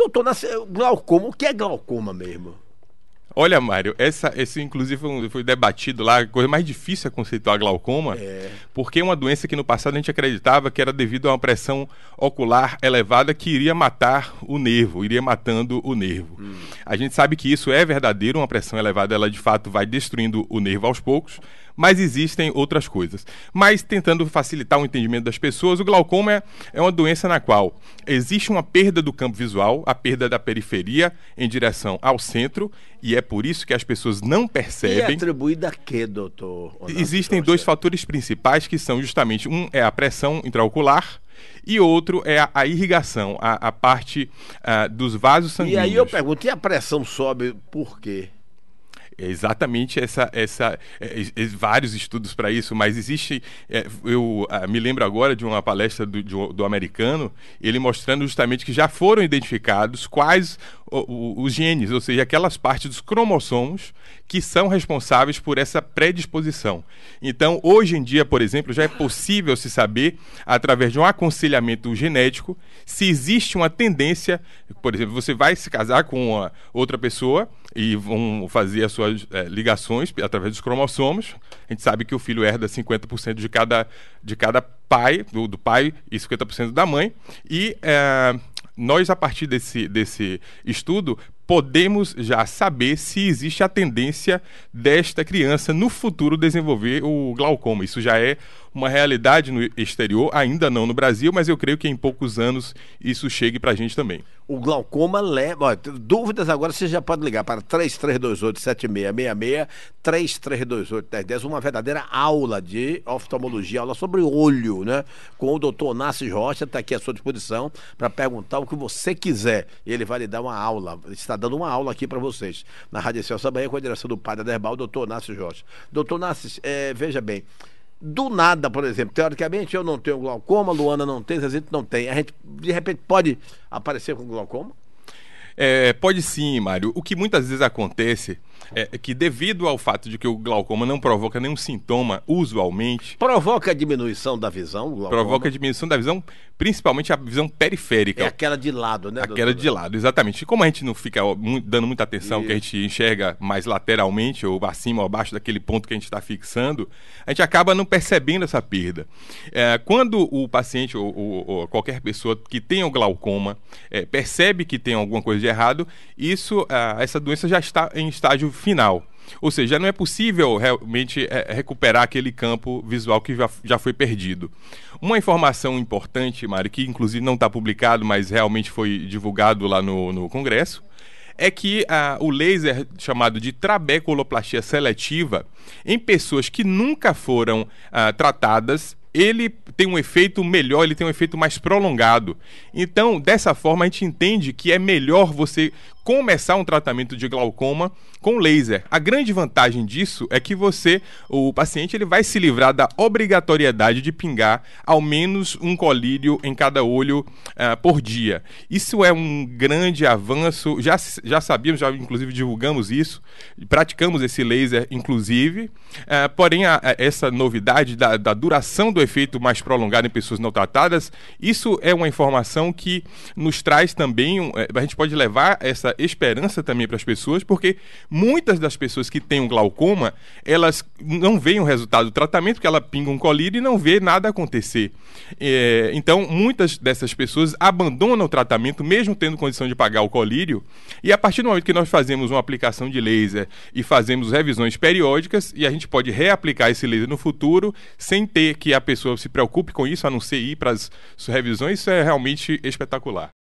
Doutor, eh, glaucoma, o que é glaucoma mesmo? Olha, Mário, essa, esse inclusive foi, foi, debatido lá, a coisa mais difícil é conceituar glaucoma, é. porque é uma doença que no passado a gente acreditava que era devido a uma pressão ocular elevada que iria matar o nervo, iria matando o nervo. Hum. A gente sabe que isso é verdadeiro, uma pressão elevada ela de fato vai destruindo o nervo aos poucos, mas existem outras coisas. Mas tentando facilitar o entendimento das pessoas, o glaucoma é, é uma doença na qual existe uma perda do campo visual, a perda da periferia em direção ao centro, e é por isso que as pessoas não percebem. E é atribuída a quê, doutor? Existem dois fatores principais que são justamente um é a pressão intraocular e outro é a, a irrigação, a, a parte ah, dos vasos sanguíneos. E aí eu pergunto, e a pressão sobe por quê? exatamente essa, essa é, é, vários estudos para isso, mas existe. É, eu ah, me lembro agora de uma palestra do, de, do americano, ele mostrando justamente que já foram identificados quais os genes, ou seja, aquelas partes dos cromossomos que são responsáveis por essa predisposição. Então, hoje em dia, por exemplo, já é possível se saber, através de um aconselhamento genético, se existe uma tendência, por exemplo, você vai se casar com uma outra pessoa e vão fazer as suas é, ligações através dos cromossomos. A gente sabe que o filho herda 50% de cada, de cada pai, do, do pai e 50% da mãe. E. É, nós, a partir desse, desse estudo, podemos já saber se existe a tendência desta criança no futuro desenvolver o glaucoma. Isso já é uma realidade no exterior, ainda não no Brasil, mas eu creio que em poucos anos isso chegue para a gente também. O glaucoma leva. Dúvidas agora você já pode ligar para 3328-7666, 3328-1010, uma verdadeira aula de oftalmologia, aula sobre olho, né? Com o doutor Nassis Rocha, está aqui à sua disposição para perguntar o que você quiser. Ele vai lhe dar uma aula. Está dando uma aula aqui para vocês, na Rádio Celso Bahia, com a direção do padre Aderbal, doutor Nácio Jorge. Doutor Nassis, é, veja bem, do nada, por exemplo, teoricamente eu não tenho glaucoma, Luana não tem, gente não tem. A gente, de repente, pode aparecer com glaucoma? É, pode sim, Mário. O que muitas vezes acontece é que, devido ao fato de que o glaucoma não provoca nenhum sintoma, usualmente. Provoca a diminuição da visão? Provoca a diminuição da visão, principalmente a visão periférica. É aquela de lado, né? Aquela doutora? de lado, exatamente. E como a gente não fica dando muita atenção, que a gente enxerga mais lateralmente, ou acima ou abaixo daquele ponto que a gente está fixando, a gente acaba não percebendo essa perda. É, quando o paciente ou, ou, ou, qualquer pessoa que tenha o glaucoma é, percebe que tem alguma coisa de errado, isso, ah, essa doença já está em estágio final. Ou seja, não é possível realmente eh, recuperar aquele campo visual que já, já foi perdido. Uma informação importante, Mário, que inclusive não está publicado, mas realmente foi divulgado lá no, no Congresso, é que ah, o laser chamado de trabeculoplastia seletiva, em pessoas que nunca foram ah, tratadas ele tem um efeito melhor, ele tem um efeito mais prolongado. Então, dessa forma, a gente entende que é melhor você começar um tratamento de glaucoma com laser. A grande vantagem disso é que você, o paciente, ele vai se livrar da obrigatoriedade de pingar ao menos um colírio em cada olho uh, por dia. Isso é um grande avanço. Já, já sabíamos, já inclusive divulgamos isso, praticamos esse laser, inclusive. Uh, porém, a, a, essa novidade da, da duração do efeito mais prolongado em pessoas não tratadas, isso é uma informação que nos traz também, um, eh, a gente pode levar essa esperança também para as pessoas, porque muitas das pessoas que têm glaucoma, elas não veem o resultado do tratamento, porque ela pinga um colírio e não vê nada acontecer. É, então, muitas dessas pessoas abandonam o tratamento, mesmo tendo condição de pagar o colírio, e a partir do momento que nós fazemos uma aplicação de laser e fazemos revisões periódicas, e a gente pode reaplicar esse laser no futuro, sem ter que a pessoa se preocupe com isso, a não ser ir para as revisões, isso é realmente espetacular.